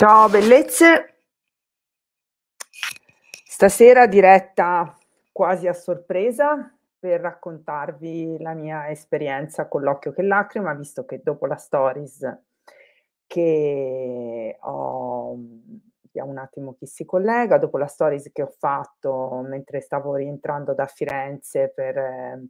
Ciao bellezze, stasera diretta quasi a sorpresa per raccontarvi la mia esperienza con l'occhio che lacrima, visto che dopo la stories che ho, un attimo chi si collega, dopo la stories che ho fatto mentre stavo rientrando da Firenze per... Ehm,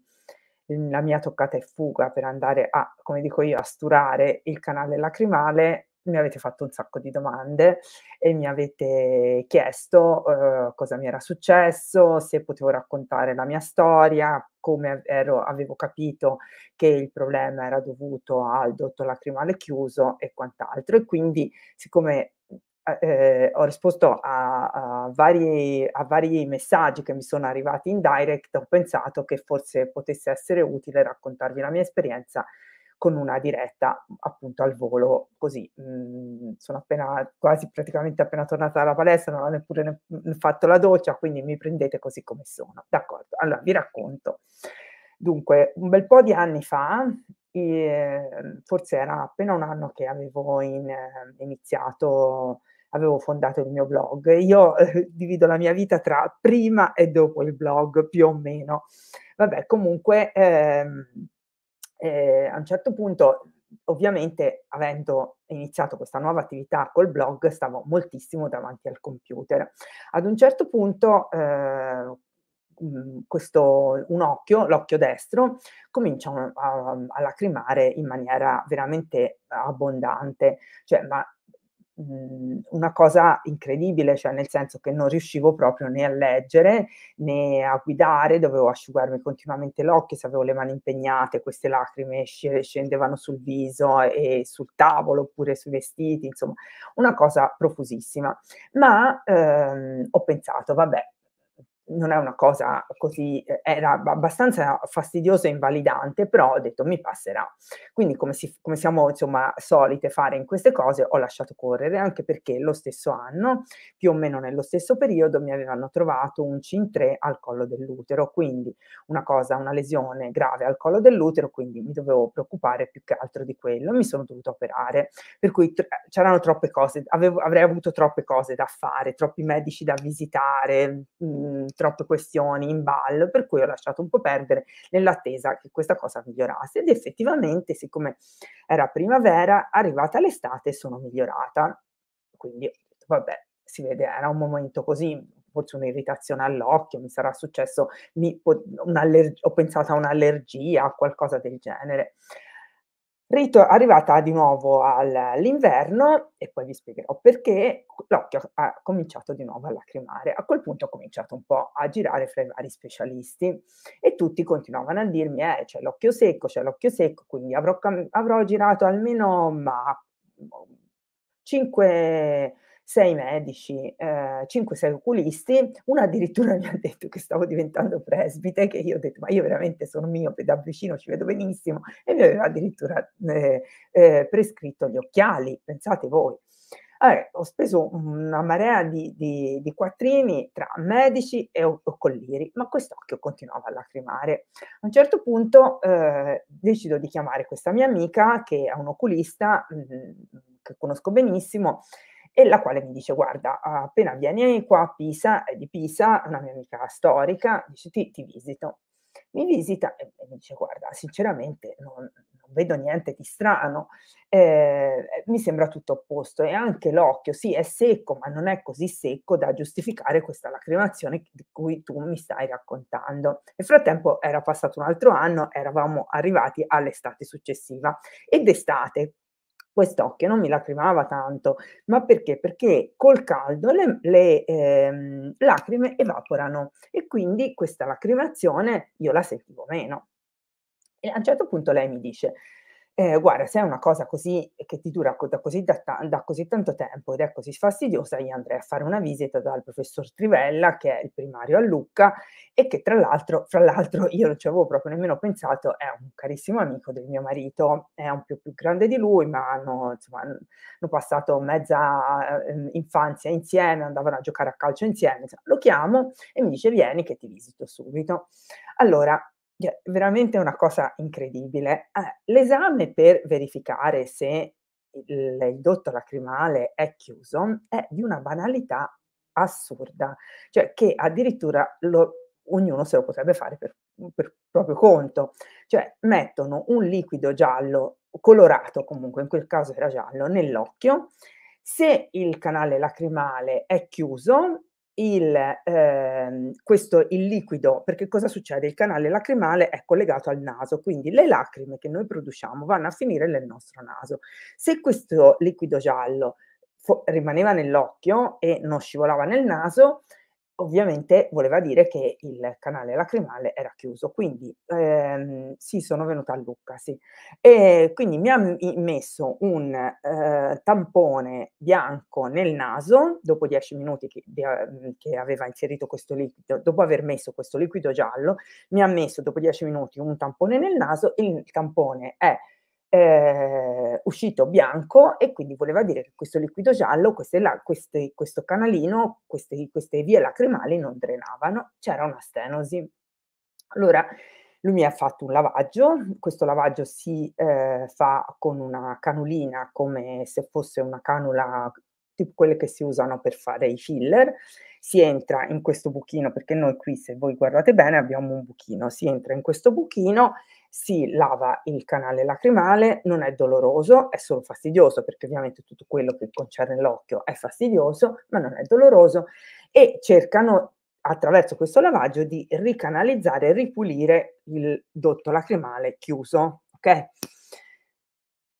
la mia toccata e fuga per andare a, come dico io, a sturare il canale lacrimale, mi avete fatto un sacco di domande e mi avete chiesto eh, cosa mi era successo, se potevo raccontare la mia storia, come ero, avevo capito che il problema era dovuto al dotto lacrimale chiuso e quant'altro. E quindi, siccome uhm, eh, ho risposto a, a, vari, a, vari, messaggi che mi sono arrivati in direct, ho pensato che forse potesse essere utile raccontarvi la mia esperienza con una diretta mhmm, appunto al volo, così. Mh, mhmm, sono appena, quasi praticamente appena tornata dalla palestra, non ho neppure ne- mhmm, fatto la doccia, quindi mi prendete così come sono. D'accordo, allora vi racconto. Dunque, un bel po' di anni fa, eh, forse era appena un anno che avevo in, eh, iniziato avevo fondato il mio blog. Io eh, divido la mia vita tra prima e dopo il blog, più o meno. Vabbè, comunque eh, eh, a un certo punto, ovviamente, avendo iniziato questa nuova attività col blog, stavo moltissimo davanti al computer. Ad un certo punto, eh, mm, questo, un occhio, l'occhio destro, comincia a, a, a lacrimare in maniera veramente abbondante. Cioè, ma Mhmm, una cosa incredibile, cioè nel senso che non riuscivo proprio né a leggere né a guidare, dovevo asciugarmi continuamente l'occhio, se avevo le mani impegnate, queste lacrime scendevano sul viso e sul tavolo oppure sui vestiti, insomma, una cosa profusissima. Ma ehm, ho pensato, vabbè, non è una cosa così, eh, era abbastanza fastidiosa e invalidante, però ho detto mi passerà. Quindi come, si, come, siamo insomma solite fare in queste cose, ho lasciato correre, anche perché lo stesso anno, più o meno nello stesso periodo, mi avevano trovato un CIN3 al collo dell'utero, quindi una cosa, una lesione grave al collo dell'utero, quindi mi dovevo preoccupare più che altro di quello, mi sono dovuta operare, per cui tr- c'erano troppe cose, avevo, avrei avuto troppe cose da fare, troppi medici da visitare. Mh, mhmm, troppe questioni in ballo, per cui ho lasciato un po' perdere nell'attesa che questa cosa migliorasse ed effettivamente siccome era primavera, arrivata l'estate sono migliorata, quindi vabbè, si vede, era un momento così, forse un'irritazione all'occhio, mi sarà successo, mi, ho pensato a un'allergia, a qualcosa del genere. Rito, arrivata di nuovo all'inverno, e poi vi spiegherò perché, l'occhio ha cominciato di nuovo a lacrimare. A quel punto ho cominciato un po' a girare fra i vari specialisti e tutti continuavano a dirmi, eh, c'è l'occhio secco, c'è l'occhio secco, quindi avrò, avrò girato almeno ma, 5, sei medici, eh, 5-6 oculisti, uno addirittura mi ha detto che stavo diventando presbite, che io ho detto ma io veramente sono mio, da vicino ci vedo benissimo, e mi aveva addirittura eh, eh, prescritto gli occhiali, pensate voi. Allora, ho speso una marea di, di, di quattrini tra medici e occolliri, ma quest'occhio continuava a lacrimare. A un certo punto eh, decido di chiamare questa mia amica, che è un oculista mh, mm, che conosco benissimo, e la quale mi dice guarda appena vieni qua a Pisa, è eh, di Pisa, una mia amica storica, dice ti, ti visito. Mi visita e mi dice guarda sinceramente non, non vedo niente di strano, eh, eh mi sembra tutto opposto. e anche l'occhio sì è secco ma non è così secco da giustificare questa lacrimazione di cui tu mi stai raccontando. Nel frattempo era passato un altro anno, eravamo arrivati all'estate successiva ed estate quest'occhio non mi lacrimava tanto, ma perché? Perché col caldo le, le ehm, lacrime evaporano e quindi questa lacrimazione io la sentivo meno. E a un certo punto lei mi dice, eh, guarda, se è una cosa così eh, che ti dura da così, da, da così, tanto tempo ed è così fastidiosa, io andrei a fare una visita dal professor Trivella, che è il primario a Lucca, e che tra l'altro, fra l'altro, io non ci avevo proprio nemmeno pensato, è un carissimo amico del mio marito, è un po' più grande di lui, ma hanno, insomma, hanno passato mezza eh, infanzia insieme, andavano a giocare a calcio insieme. Insomma, lo chiamo e mi dice vieni che ti visito subito. Allora, cioè, veramente una cosa incredibile. Eh, l'esame per verificare se il, il dotto lacrimale è chiuso è di una banalità assurda, cioè che addirittura lo, ognuno se lo potrebbe fare per, per proprio conto. Cioè mettono un liquido giallo, colorato comunque, in quel caso era giallo, nell'occhio. Se il canale lacrimale è chiuso, il, eh, questo, il liquido, perché cosa succede? Il canale lacrimale è collegato al naso, quindi le lacrime che noi produciamo vanno a finire nel nostro naso. Se questo liquido giallo rimaneva nell'occhio e non scivolava nel naso, ovviamente voleva dire che il canale lacrimale era chiuso, quindi ehm, sì, sono venuta a Lucca, sì. E quindi mi ha messo un eh, tampone bianco nel naso, dopo dieci minuti che, che, aveva inserito questo liquido, dopo aver messo questo liquido giallo, mi ha messo dopo dieci minuti un tampone nel naso, il tampone è eh, uscito bianco e quindi voleva dire che questo liquido giallo, la, queste, questo canalino, queste, queste vie lacrimali non drenavano, c'era una stenosi. Allora, lui mi ha fatto un lavaggio, questo lavaggio si eh, fa con una canulina come se fosse una canula tipo quelle che si usano per fare i filler, si entra in questo buchino, perché noi qui se voi guardate bene abbiamo un buchino, si entra in questo buchino, si lava il canale lacrimale, non è doloroso, è solo fastidioso, perché ovviamente tutto quello che concerne l'occhio è fastidioso, ma non è doloroso, e cercano attraverso questo lavaggio di ricanalizzare e ripulire il dotto lacrimale chiuso, ok?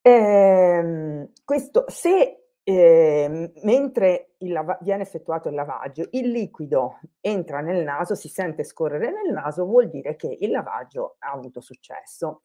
Ehm, questo, se eh, mentre lava- viene effettuato il lavaggio, il liquido entra nel naso, si sente scorrere nel naso, vuol dire che il lavaggio ha avuto successo.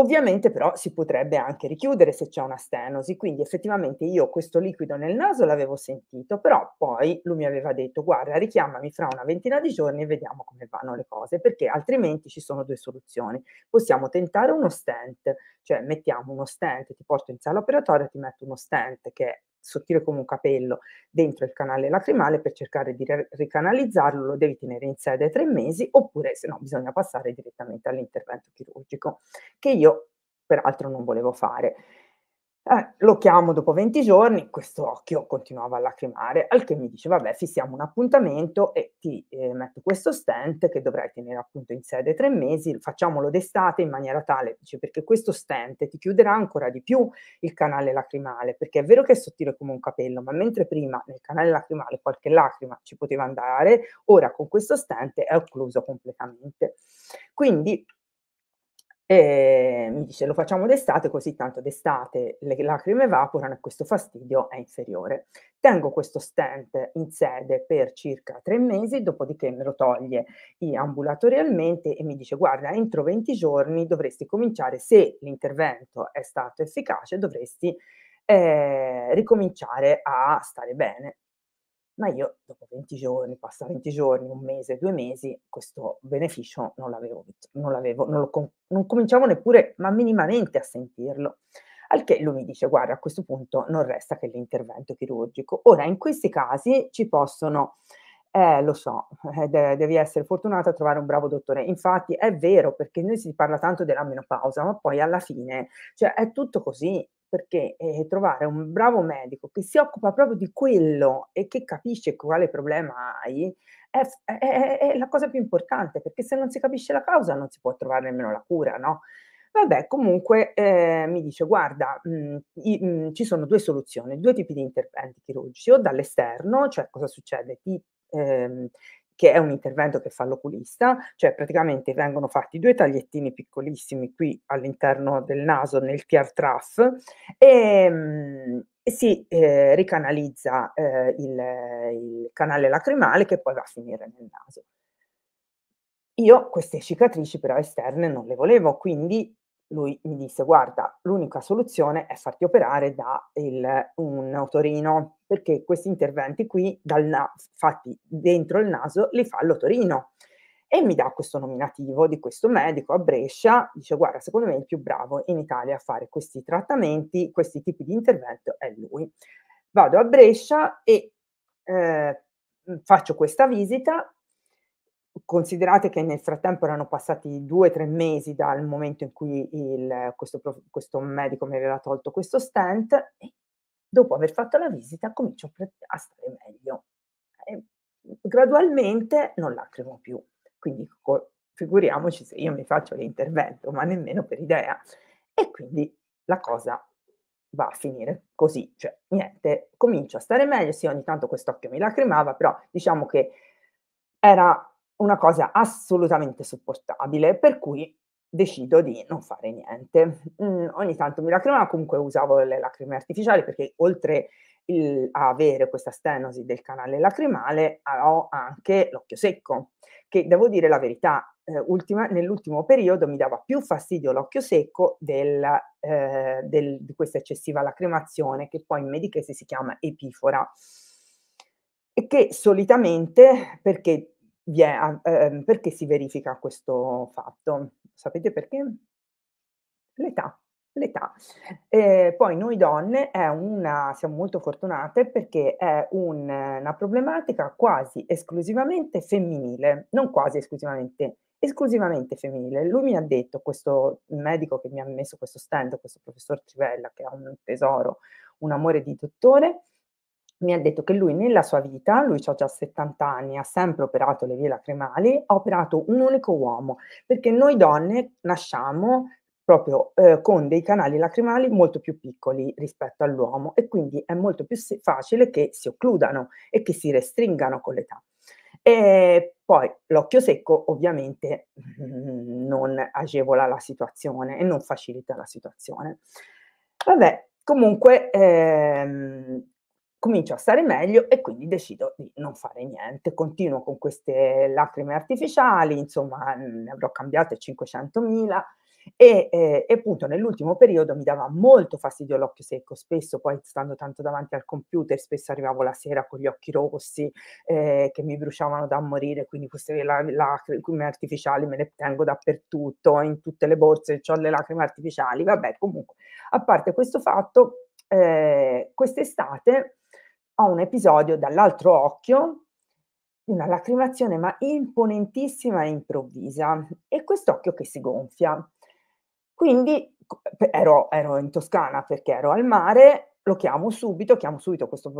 Ovviamente però si potrebbe anche richiudere se c'è una stenosi, quindi effettivamente io questo liquido nel naso l'avevo sentito, però poi lui mi aveva detto guarda richiamami fra una ventina di giorni e vediamo come vanno le cose, perché altrimenti ci sono due soluzioni. Possiamo tentare uno stent, cioè mettiamo uno stent, ti porto in sala operatoria, ti metto uno stent che è sottile come un capello dentro il canale lacrimale per cercare di ricanalizzarlo, lo devi tenere in sede tre mesi oppure se no bisogna passare direttamente all'intervento chirurgico che io peraltro non volevo fare. Eh, lo chiamo dopo 20 giorni, questo occhio continuava a lacrimare, al che mi dice vabbè fissiamo un appuntamento e ti eh, metto questo stent che dovrai tenere appunto in sede tre mesi, facciamolo d'estate in maniera tale, dice, perché questo stent ti chiuderà ancora di più il canale lacrimale, perché è vero che è sottile come un capello, ma mentre prima nel canale lacrimale qualche lacrima ci poteva andare, ora con questo stent è occluso completamente. Quindi e mi dice lo facciamo d'estate così tanto d'estate le lacrime evaporano e questo fastidio è inferiore. Tengo questo stent in sede per circa tre mesi, dopodiché me lo toglie ambulatorialmente e mi dice guarda entro 20 giorni dovresti cominciare, se l'intervento è stato efficace dovresti eh, ricominciare a stare bene ma io dopo 20 giorni, passa 20 giorni, un mese, due mesi, questo beneficio non l'avevo, non, l'avevo, non, com- non cominciavo neppure, ma minimamente a sentirlo. Al che lui mi dice, guarda, a questo punto non resta che l'intervento chirurgico. Ora, in questi casi ci possono, eh, lo so, eh, devi essere fortunato a trovare un bravo dottore. Infatti è vero, perché noi si parla tanto della menopausa, ma poi alla fine, cioè, è tutto così, perché eh, trovare un bravo medico che si occupa proprio di quello e che capisce quale problema hai è, è, è, la cosa più importante, perché se non si capisce la causa non si può trovare nemmeno la cura, no? Vabbè, comunque eh, mi dice, guarda, mh, mm, i, mh, mm, ci sono due soluzioni, due tipi di interventi chirurgici, o dall'esterno, cioè cosa succede? Ti ehm, che è un intervento che fa l'oculista, cioè praticamente vengono fatti due tagliettini piccolissimi qui all'interno del naso nel Pierre Traff ehm, e, mh, si eh, ricanalizza eh, il, il, canale lacrimale che poi va a finire nel naso. Io queste cicatrici però esterne non le volevo, quindi lui mi disse guarda, l'unica soluzione è farti operare da il, un autorino perché questi interventi qui na- fatti dentro il naso li fa l'otorino e mi dà questo nominativo di questo medico a Brescia, dice guarda secondo me il più bravo in Italia a fare questi trattamenti, questi tipi di intervento è lui. Vado a Brescia e eh, faccio questa visita, considerate che nel frattempo erano passati due o tre mesi dal momento in cui il, questo, questo medico mi aveva tolto questo stent e dopo aver fatto la visita comincio a stare meglio. E mhmm, gradualmente non lacrimo più, quindi figuriamoci se io mi faccio l'intervento, ma nemmeno per idea. E quindi la cosa va a finire così, cioè niente, comincio a stare meglio, sì ogni tanto quest'occhio mi lacrimava, però diciamo che era una cosa assolutamente sopportabile, per cui decido di non fare niente. Mm, ogni tanto mi lacrimavo, comunque usavo le lacrime artificiali perché oltre il, a avere questa stenosi del canale lacrimale ho anche l'occhio secco, che devo dire la verità, eh, ultima, nell'ultimo periodo mi dava più fastidio l'occhio secco del, eh, del, di questa eccessiva lacrimazione che poi in medichese si chiama epifora e che solitamente perché, è, eh, perché si verifica questo fatto? Sapete perché? L'età. L'età. Eh, poi noi donne una, siamo molto fortunate perché è un, una problematica quasi esclusivamente femminile, non quasi esclusivamente, esclusivamente femminile. Lui mi ha detto, questo medico che mi ha messo questo stand, questo professor Trivella, che ha un tesoro, un amore di dottore, mi ha detto che lui nella sua vita, lui ha già 70 anni, ha sempre operato le vie lacrimali, ha operato un unico uomo, perché noi donne nasciamo proprio eh, con dei canali lacrimali molto più piccoli rispetto all'uomo e quindi è molto più facile che si occludano e che si restringano con l'età. E poi l'occhio secco ovviamente mm, non agevola la situazione e non facilita la situazione. Vabbè, comunque ehm, comincio a stare meglio e quindi decido di non fare niente. Continuo con queste lacrime artificiali, insomma mm, ne avrò cambiate 500.000 e, eh, e appunto nell'ultimo periodo mi dava molto fastidio l'occhio secco, spesso poi stando tanto davanti al computer, spesso arrivavo la sera con gli occhi rossi eh, che mi bruciavano da morire, quindi queste lacrime artificiali me le tengo dappertutto, in tutte le borse ho le lacrime artificiali, vabbè comunque, a parte questo fatto, eh, quest'estate ho un episodio dall'altro occhio, una lacrimazione ma imponentissima e improvvisa e quest'occhio che si gonfia. Quindi ero, ero in Toscana perché ero al mare, lo chiamo subito, chiamo subito questo,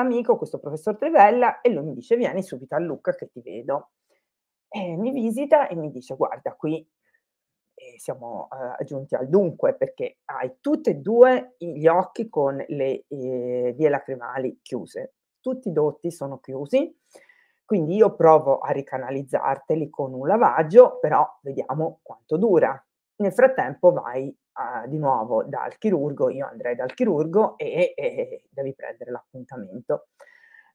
amico, questo professor Trevella, e lui mi dice vieni subito a Lucca che ti vedo. E mi visita e mi dice guarda qui e siamo eh, giunti al dunque perché hai tutti e due gli occhi con le eh, vie lacrimali chiuse, tutti i dotti sono chiusi, quindi io provo a ricanalizzarteli con un lavaggio, però vediamo quanto dura. Nel frattempo vai a, ah, di nuovo dal chirurgo, io andrei dal chirurgo e, e devi prendere l'appuntamento.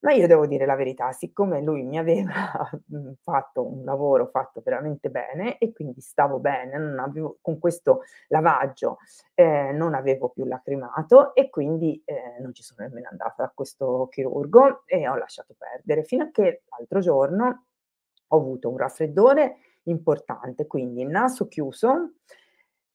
Ma io devo dire la verità, siccome lui mi aveva mhmm, fatto un lavoro fatto veramente bene e quindi stavo bene, avevo, con questo lavaggio eh, non avevo più lacrimato e quindi eh, non ci sono nemmeno andata da questo chirurgo e ho lasciato perdere fino a che l'altro giorno ho avuto un raffreddore importante, quindi il naso chiuso,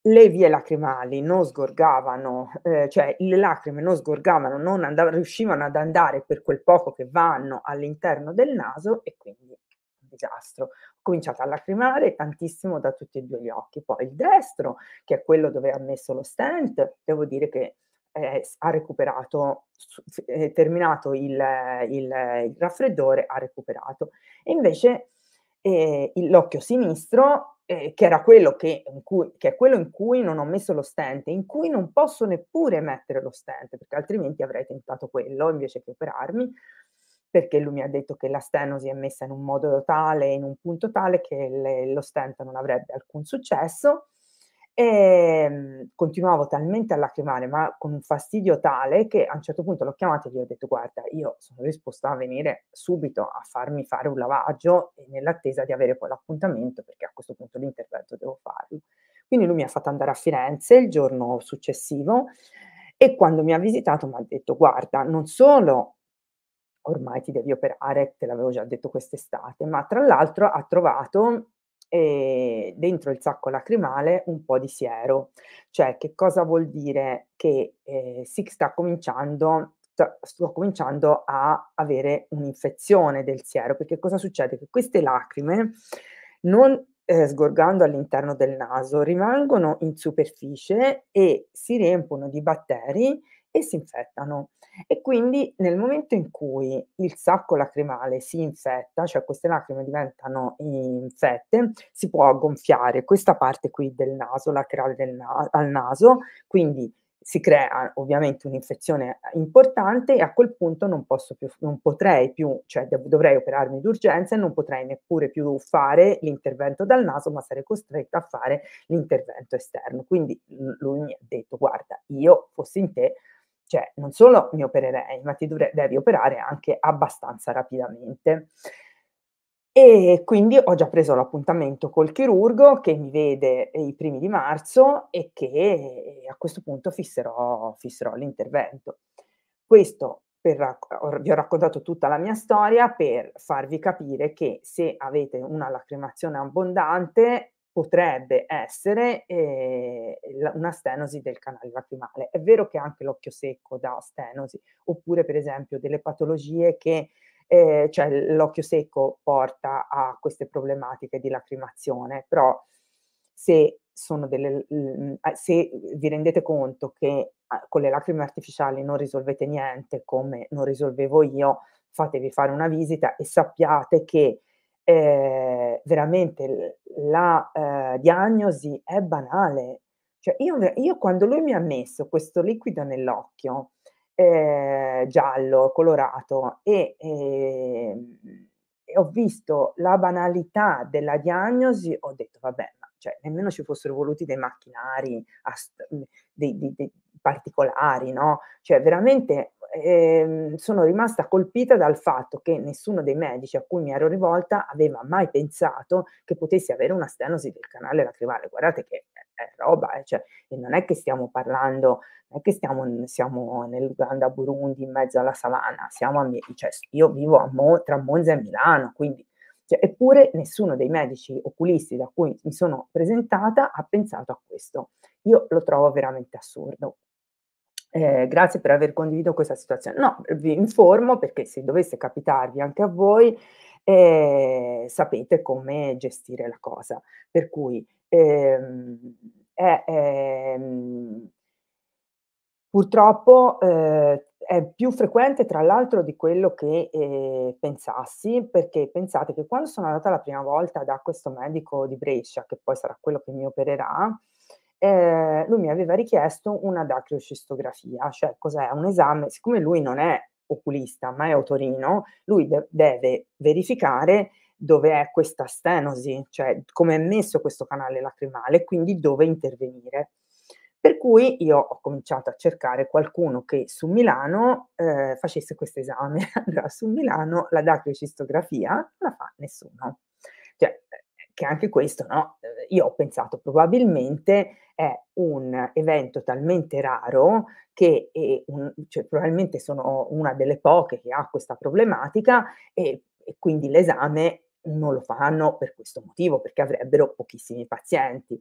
le vie lacrimali non sgorgavano, eh, cioè le lacrime non sgorgavano, non andav- riuscivano ad andare per quel poco che vanno all'interno del naso e quindi un disastro. Ho cominciato a lacrimare tantissimo da tutti e due gli occhi. Poi il destro, che è quello dove ha messo lo stent, devo dire che eh, ha recuperato, eh, terminato il, il, il, raffreddore, ha recuperato. E invece eh, l'occhio sinistro eh, che era quello che, cui, che, è quello in cui non ho messo lo stente, in cui non posso neppure mettere lo stente, perché altrimenti avrei tentato quello invece che operarmi, perché lui mi ha detto che la stenosi è messa in un modo tale, in un punto tale, che le, lo stente non avrebbe alcun successo. E ehm, continuavo talmente a lacrimare, ma con un fastidio tale che a un certo punto l'ho chiamata e gli ho detto: Guarda, io sono disposta a venire subito a farmi fare un lavaggio nell'attesa di avere poi l'appuntamento, perché a questo punto l'intervento devo farlo. Quindi lui mi ha fatto andare a Firenze il giorno successivo e quando mi ha visitato mi ha detto: Guarda, non solo ormai ti devi operare, te l'avevo già detto quest'estate, ma tra l'altro ha trovato eh, dentro il sacco lacrimale un po' di siero. Cioè, che cosa vuol dire? Che eh, si sta cominciando, sta, sto cominciando a avere un'infezione del siero, perché cosa succede? Che queste lacrime non eh, sgorgando all'interno del naso rimangono in superficie e si riempiono di batteri e si infettano. E quindi nel momento in cui il sacco lacrimale si infetta, cioè queste lacrime diventano infette, si può gonfiare questa parte qui del naso, lacriale del na- al naso, quindi si crea ovviamente un'infezione importante e a quel punto non, posso più, non potrei più, cioè dovrei operarmi d'urgenza e non potrei neppure più fare l'intervento dal naso, ma sarei costretta a fare l'intervento esterno. Quindi lui mi ha detto, guarda, io fossi in te cioè, non solo mi opererei, ma ti devi operare anche abbastanza rapidamente. E quindi ho già preso l'appuntamento col chirurgo che mi vede i primi di marzo e che a questo punto fisserò, fisserò l'intervento. Questo per, vi ho raccontato tutta la mia storia per farvi capire che se avete una lacrimazione abbondante potrebbe essere eh, una stenosi del canale lacrimale. È vero che anche l'occhio secco dà stenosi, oppure per esempio delle patologie che eh, cioè l'occhio secco porta a queste problematiche di lacrimazione, però se, delle, mm, se vi rendete conto che ah, con le lacrime artificiali non risolvete niente come non risolvevo io, fatevi fare una visita e sappiate che eh, veramente la eh, diagnosi è banale. Cioè io, io, quando lui mi ha messo questo liquido nell'occhio, eh, giallo, colorato, e, ehm, e ho visto la banalità della diagnosi, ho detto vabbè, ma cioè, nemmeno ci fossero voluti dei macchinari, ast- dei, dei, dei, particolari, no? Cioè veramente eh, sono rimasta colpita dal fatto che nessuno dei medici a cui mi ero rivolta aveva mai pensato che potessi avere una stenosi del canale lacrimale. Guardate che è, roba, eh, cioè, e non è che stiamo parlando, non è che stiamo, siamo Uganda Burundi, in mezzo alla savana, siamo a, cioè, io vivo a Mo, tra Monza e Milano, quindi cioè, eppure nessuno dei medici oculisti da cui mi sono presentata ha pensato a questo. Io lo trovo veramente assurdo eh, grazie per aver condiviso questa situazione. No, vi informo perché se dovesse capitarvi anche a voi, eh, sapete come gestire la cosa. Per cui ehm, è, ehm, purtroppo eh, è più frequente, tra l'altro, di quello che eh, pensassi, perché pensate che quando sono andata la prima volta da questo medico di Brescia, che poi sarà quello che mi opererà, eh, lui mi aveva richiesto una dacriocistografia, cioè cos'è? Un esame, siccome lui non è oculista ma è otorino, lui de- deve verificare dove è questa stenosi, cioè come è messo questo canale lacrimale, quindi dove intervenire. Per cui io ho cominciato a cercare qualcuno che su Milano eh, facesse questo esame. Allora, su Milano la dacriocistografia non la fa nessuno che anche questo, no? Eh, io ho pensato probabilmente è un evento talmente raro che un, cioè, probabilmente sono una delle poche che ha questa problematica e, e quindi l'esame non lo fanno per questo motivo, perché avrebbero pochissimi pazienti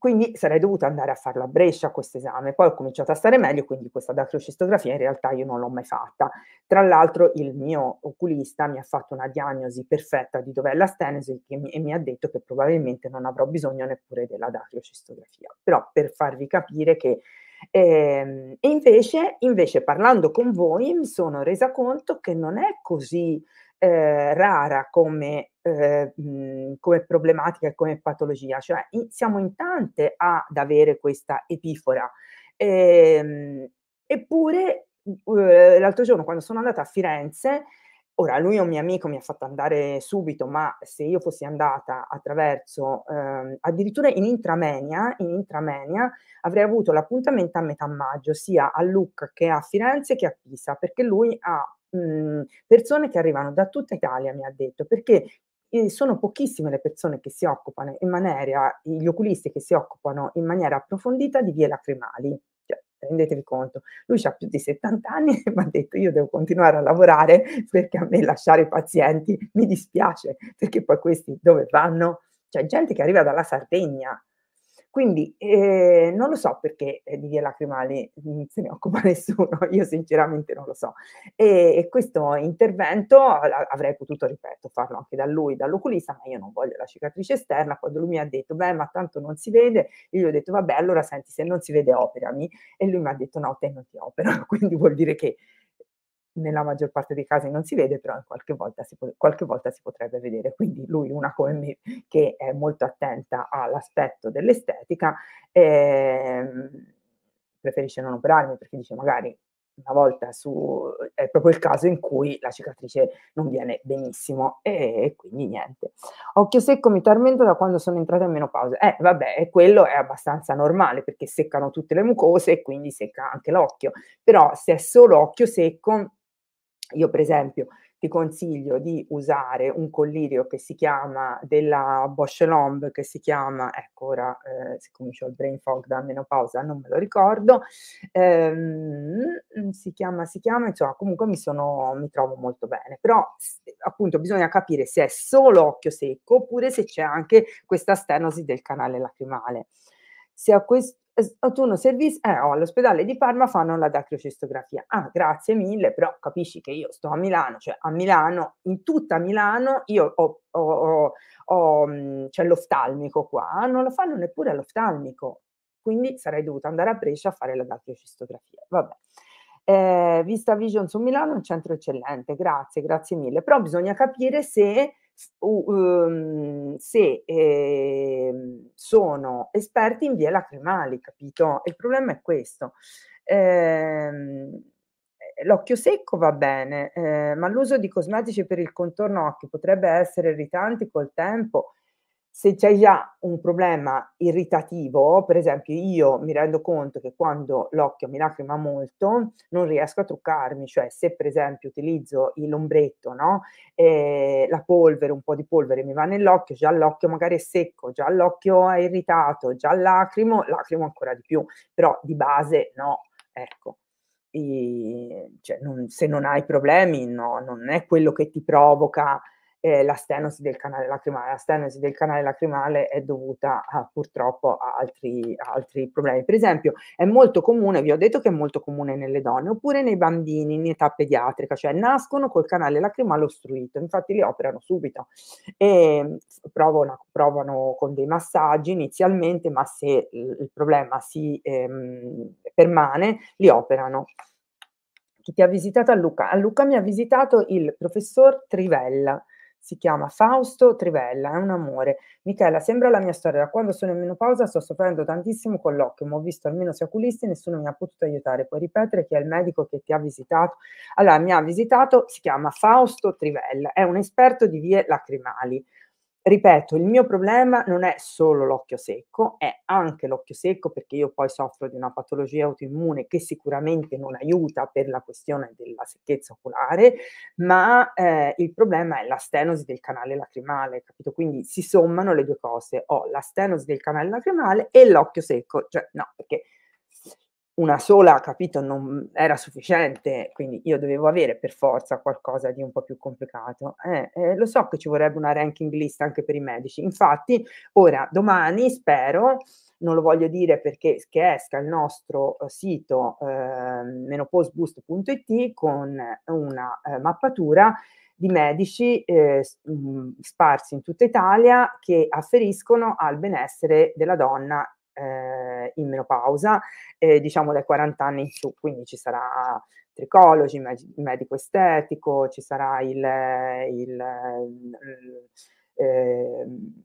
quindi sarei dovuta andare a farlo a Brescia questo esame, poi ho cominciato a stare meglio, quindi questa dacrocistografia in realtà io non l'ho mai fatta. Tra l'altro il mio oculista mi ha fatto una diagnosi perfetta di dov'è la stenosi e mi, e mi ha detto che probabilmente non avrò bisogno neppure della dacrocistografia. Però per farvi capire che eh, invece, invece, parlando con voi mi sono resa conto che non è così eh, rara come eh, come problematica e come patologia, cioè in, siamo in tante ad avere questa epifora. E, ehm, eppure eh, l'altro giorno quando sono andata a Firenze, ora lui è un mio amico, mi ha fatto andare subito, ma se io fossi andata attraverso, eh, addirittura in intramenia, in intramenia, avrei avuto l'appuntamento a metà maggio, sia a Lucca che a Firenze che a Pisa, perché lui ha persone che arrivano da tutta Italia, mi ha detto, perché sono pochissime le persone che si occupano in maniera, gli oculisti che si occupano in maniera approfondita di vie lacrimali. Cioè, rendetevi conto, lui ha più di 70 anni e mi ha detto io devo continuare a lavorare perché a me lasciare i pazienti mi dispiace, perché poi questi dove vanno? C'è cioè, gente che arriva dalla Sardegna quindi eh, non lo so perché eh, di via lacrimale mm, se ne occupa nessuno, io sinceramente non lo so. E, e questo intervento avrei potuto, ripeto, farlo anche da lui, dall'oculista, ma io non voglio la cicatrice esterna. Quando lui mi ha detto, beh, ma tanto non si vede, io gli ho detto, vabbè, allora senti, se non si vede operami. E lui mi ha detto, no, te non ti opero, quindi vuol dire che nella maggior parte dei casi non si vede, però qualche volta, si, qualche volta si potrebbe vedere. Quindi lui, una come me, che è molto attenta all'aspetto dell'estetica, ehm, preferisce non operarmi perché dice magari una volta su, è proprio il caso in cui la cicatrice non viene benissimo e quindi niente. Occhio secco mi tormenta da quando sono entrata in menopausa. Eh vabbè, quello è abbastanza normale perché seccano tutte le mucose e quindi secca anche l'occhio, però se è solo occhio secco io per esempio ti consiglio di usare un collirio che si chiama della Bosch Lomb, che si chiama, ecco ora, eh, siccome ho il brain fog da menopausa, non me lo ricordo, ehm, si chiama, si chiama, insomma, comunque mi, sono, mi trovo molto bene, però appunto bisogna capire se è solo occhio secco oppure se c'è anche questa stenosi del canale lacrimale. Se a questo autunno service, eh, oh, all'ospedale di Parma fanno la dacrocistografia. Ah, grazie mille, però capisci che io sto a Milano, cioè a Milano, in tutta Milano, io ho, ho, ho mm, c'è l'oftalmico qua, non lo fanno neppure all'oftalmico, quindi sarei dovuta andare a Brescia a fare la dacrocistografia. Vabbè. Eh, Vista Vision su Milano è un centro eccellente, grazie, grazie mille, però bisogna capire se Uhm, se ehm, sono esperti in vie lacrimali, capito? Il problema è questo. Ehm, eh, l'occhio secco va bene, eh, ma l'uso di cosmetici per il contorno occhio potrebbe essere irritante col tempo se c'è già un problema irritativo, per esempio io mi rendo conto che quando l'occhio mi lacrima molto non riesco a truccarmi, cioè se per esempio utilizzo il no? E la polvere, un po' di polvere mi va nell'occhio, già l'occhio magari è secco, già l'occhio è irritato, già lacrimo, lacrimo ancora di più, però di base no, ecco. E, cioè, non, se non hai problemi, no, non è quello che ti provoca eh, la, stenosi del canale lacrimale. La stenosi del canale lacrimale è dovuta a, purtroppo a altri, a altri, problemi. Per esempio, è molto comune, vi ho detto che è molto comune nelle donne, oppure nei bambini in età pediatrica, cioè nascono col canale lacrimale ostruito, infatti li operano subito e provano, provano con dei massaggi inizialmente, ma se il problema si ehm, permane, li operano chi ti ha visitato a Lucca? A Lucca mi ha visitato il professor Trivella, si chiama Fausto Trivella, è un amore. Michela, sembra la mia storia. Da quando sono in menopausa sto soffrendo tantissimo con l'occhio, ma ho visto almeno sei oculisti, nessuno mi ha potuto aiutare. Puoi ripetere chi è il medico che ti ha visitato? Allora, mi ha visitato, si chiama Fausto Trivella, è un esperto di vie lacrimali ripeto, il mio problema non è solo l'occhio secco, è anche l'occhio secco perché io poi soffro di una patologia autoimmune che sicuramente non aiuta per la questione della secchezza oculare, ma eh, il problema è la stenosi del canale lacrimale, capito? Quindi si sommano le due cose, ho la stenosi del canale lacrimale e l'occhio secco, cioè no, perché una sola, capito, non era sufficiente, quindi io dovevo avere per forza qualcosa di un po' più complicato. Eh, eh, lo so che ci vorrebbe una ranking list anche per i medici, infatti ora, domani spero, non lo voglio dire perché che esca il nostro eh, sito eh, menoposboost.it con una eh, mappatura di medici eh, mm, sparsi in tutta Italia che afferiscono al benessere della donna eh, in menopausa, eh, diciamo dai 40 anni in su, quindi ci sarà tricologi, med- medico estetico, ci sarà il, il, mm, ehm,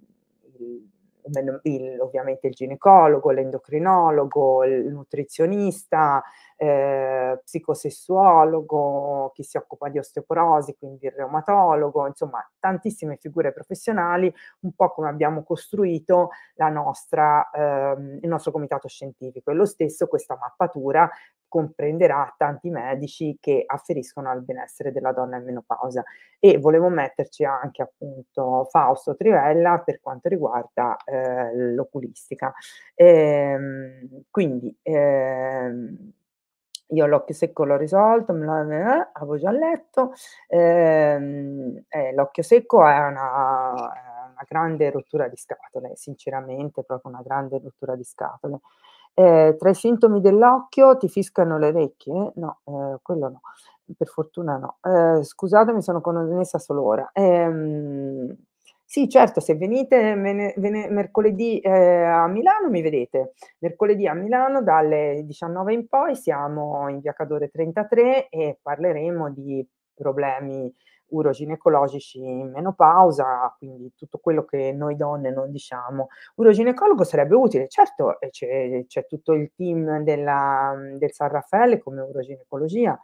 il, ovviamente il ginecologo, l'endocrinologo, il nutrizionista, eh, psicosessuologo, chi si occupa di osteoporosi, quindi il reumatologo, insomma tantissime figure professionali, un po' come abbiamo costruito la nostra, ehm, il nostro comitato scientifico. E lo stesso questa mappatura comprenderà tanti medici che afferiscono al benessere della donna in menopausa. E volevo metterci anche appunto Fausto Trivella per quanto riguarda eh, l'oculistica. Ehm, quindi ehm, io l'occhio secco l'ho risolto, me l'avevo eh, già letto, eh, eh, l'occhio secco è una, una, grande rottura di scatole, sinceramente proprio una grande rottura di scatole. Eh, tra i sintomi dell'occhio ti fiscano le orecchie? No, eh, quello no, per fortuna no. Eh, scusatemi, sono connessa solo ora. Eh, sì, certo, se venite mercoledì eh, a Milano mi vedete. Mercoledì a Milano dalle 19 in poi siamo in via Cadore 33 e parleremo di problemi uroginecologici in menopausa, quindi tutto quello che noi donne non diciamo. Uroginecologo sarebbe utile, certo, c'è, c'è tutto il team della, del San Raffaele come uroginecologia,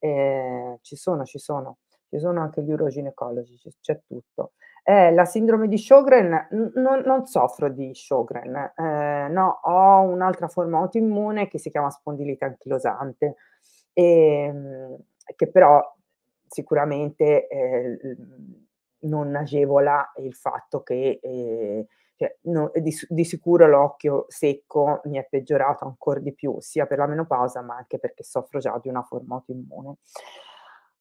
eh, ci sono, ci sono, ci sono anche gli uroginecologi, c'è tutto. Eh, la sindrome di Sjogren, n- non soffro di Sjogren, eh, no, ho un'altra forma autoimmune che si chiama spondilite anchilosante, e, ehm, che però sicuramente eh, non agevola il fatto che eh, cioè, no, di, di, sicuro l'occhio secco mi è peggiorato ancora di più, sia per la menopausa ma anche perché soffro già di una forma autoimmune.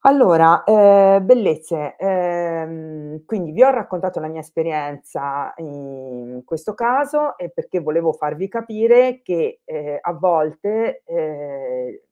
Allora, eh, bellezze, ehm, quindi vi ho raccontato la mia esperienza in questo caso e perché volevo farvi capire che eh, a volte eh,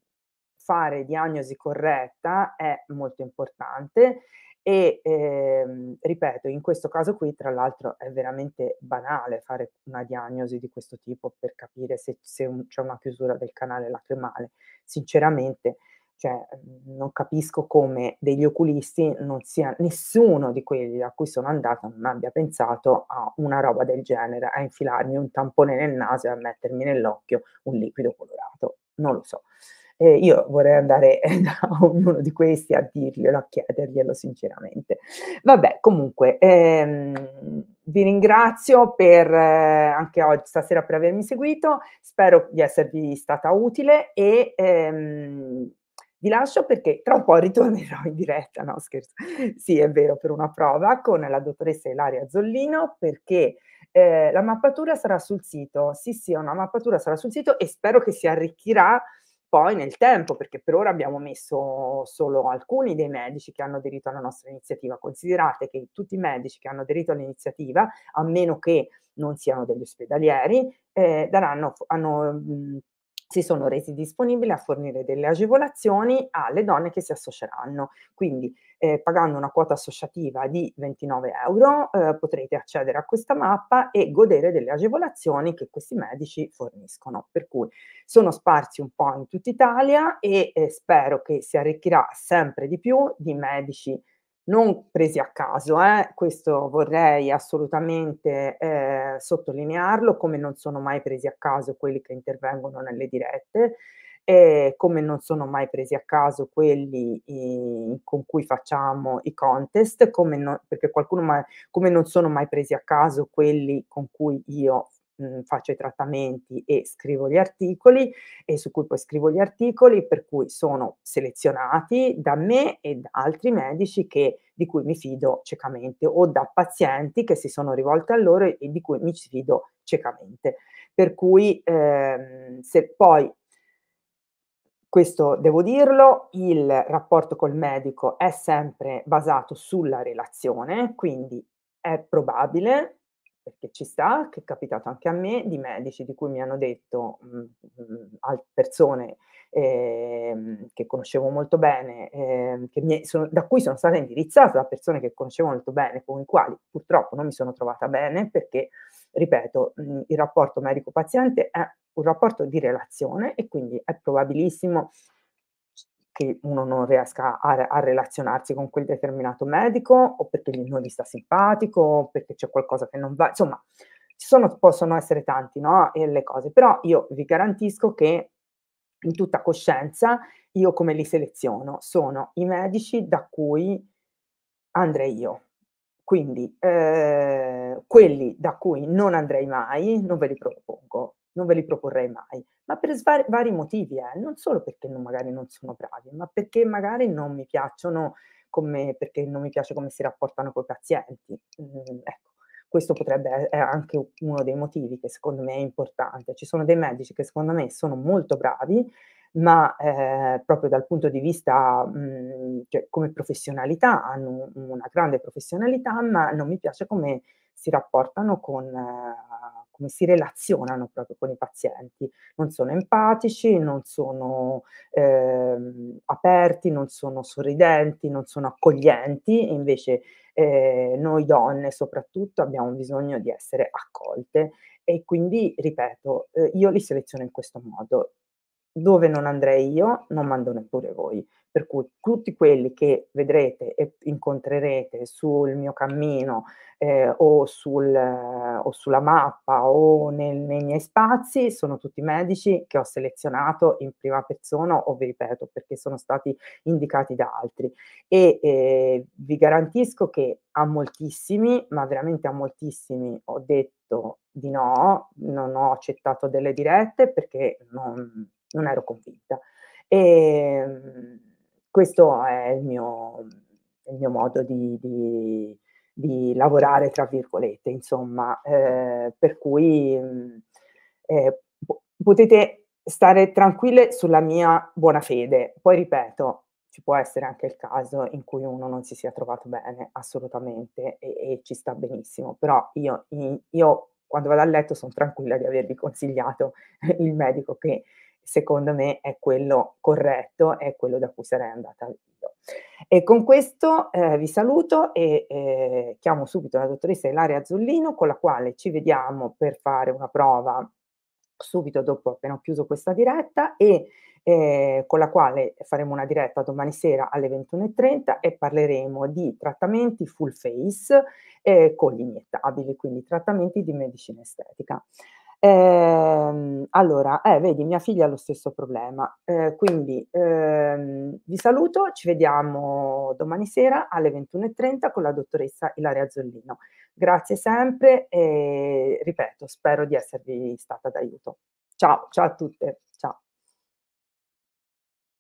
fare diagnosi corretta è molto importante e ehm, ripeto, in questo caso qui tra l'altro è veramente banale fare una diagnosi di questo tipo per capire se, se un, c'è una chiusura del canale lacrimale, sinceramente cioè, mhmm, non capisco come degli oculisti non sia nessuno di quelli a cui sono andata non abbia pensato a una roba del genere, a infilarmi un tampone nel naso e a mettermi nell'occhio un liquido colorato. Non lo so. Eh, io vorrei andare da ognuno di questi a dirglielo, a chiederglielo sinceramente. Vabbè, comunque, ehm, vi ringrazio per, eh, anche oggi, stasera per avermi seguito, spero di esservi stata utile e ehm, vi lascio perché tra un po' ritornerò in diretta, no scherzo, sì è vero, per una prova con la dottoressa Ilaria Zollino perché eh, la mappatura sarà sul sito, sì sì, una mappatura sarà sul sito e spero che si arricchirà poi nel tempo, perché per ora abbiamo messo solo alcuni dei medici che hanno aderito alla nostra iniziativa. Considerate che tutti i medici che hanno aderito all'iniziativa, a meno che non siano degli ospedalieri, eh, daranno, hanno, mh, mm, si sono resi disponibili a fornire delle agevolazioni alle donne che si associeranno. Quindi eh, pagando una quota associativa di 29 euro eh, potrete accedere a questa mappa e godere delle agevolazioni che questi medici forniscono. Per cui sono sparsi un po' in tutta Italia e eh, spero che si arricchirà sempre di più di medici non presi a caso, eh, questo vorrei assolutamente eh, sottolinearlo, come non sono mai presi a caso quelli che intervengono nelle dirette, eh, come non sono mai presi a caso quelli i, eh, con cui facciamo i contest, come non, perché qualcuno mai, come non sono mai presi a caso quelli con cui io mh, mhmm, faccio i trattamenti e scrivo gli articoli e su cui poi scrivo gli articoli per cui sono selezionati da me e da altri medici che, di cui mi fido ciecamente o da pazienti che si sono rivolti a loro e di cui mi fido ciecamente. Per cui ehm, se poi questo devo dirlo, il rapporto col medico è sempre basato sulla relazione, quindi è probabile perché ci sta, che è capitato anche a me, di medici di cui mi hanno detto mh, mm, mm, persone eh, che conoscevo molto bene, eh, che sono, da cui sono stata indirizzata da persone che conoscevo molto bene, con i quali purtroppo non mi sono trovata bene perché, ripeto, mh, mm, il rapporto medico-paziente è un rapporto di relazione e quindi è probabilissimo che uno non riesca a, a, relazionarsi con quel determinato medico o perché non gli sta simpatico o perché c'è qualcosa che non va, insomma, ci sono, possono essere tanti, no? le cose, però io vi garantisco che in tutta coscienza io come li seleziono sono i medici da cui andrei io. Quindi eh, quelli da cui non andrei mai non ve li propongo non ve li proporrei mai, ma per svar- vari motivi, eh. non solo perché non, magari non sono bravi, ma perché magari non mi piacciono come, perché non mi piace come si rapportano con i pazienti. Mm, ecco, questo potrebbe essere eh, anche uno dei motivi che secondo me è importante. Ci sono dei medici che secondo me sono molto bravi, ma eh, proprio dal punto di vista mh, mm, cioè, come professionalità hanno una grande professionalità, ma non mi piace come si rapportano con... Eh, come si relazionano proprio con i pazienti. Non sono empatici, non sono eh, aperti, non sono sorridenti, non sono accoglienti, invece eh, noi donne soprattutto abbiamo bisogno di essere accolte e quindi, ripeto, eh, io li seleziono in questo modo. Dove non andrei io, non mando neppure voi. Per cui tutti quelli che vedrete e incontrerete sul mio cammino eh, o, sul, o, sulla mappa o nel, nei miei spazi sono tutti medici che ho selezionato in prima persona o vi ripeto perché sono stati indicati da altri e eh, vi garantisco che a moltissimi, ma veramente a moltissimi ho detto di no, non ho accettato delle dirette perché non, non ero convinta. E, ehm, questo è il mio, il mio modo di, di, di, lavorare, tra virgolette, insomma, eh, per cui mm, eh, potete stare tranquille sulla mia buona fede. Poi ripeto, ci può essere anche il caso in cui uno non si sia trovato bene, assolutamente, e, e ci sta benissimo, però io, io quando vado a letto sono tranquilla di avervi consigliato il medico che secondo me è quello corretto, è quello da cui sarei andata io. E con questo eh, vi saluto e eh, chiamo subito la dottoressa Ilaria Azzullino con la quale ci vediamo per fare una prova subito dopo appena ho chiuso questa diretta e eh, con la quale faremo una diretta domani sera alle 21.30 e parleremo di trattamenti full face eh, con iniettabili, quindi trattamenti di medicina estetica. Ehm, allora, eh, vedi, mia figlia ha lo stesso problema. Eh, quindi ehm, vi saluto, ci vediamo domani sera alle 21.30 con la dottoressa Ilaria Zollino. Grazie sempre e ripeto, spero di esservi stata d'aiuto. Ciao, ciao a tutte.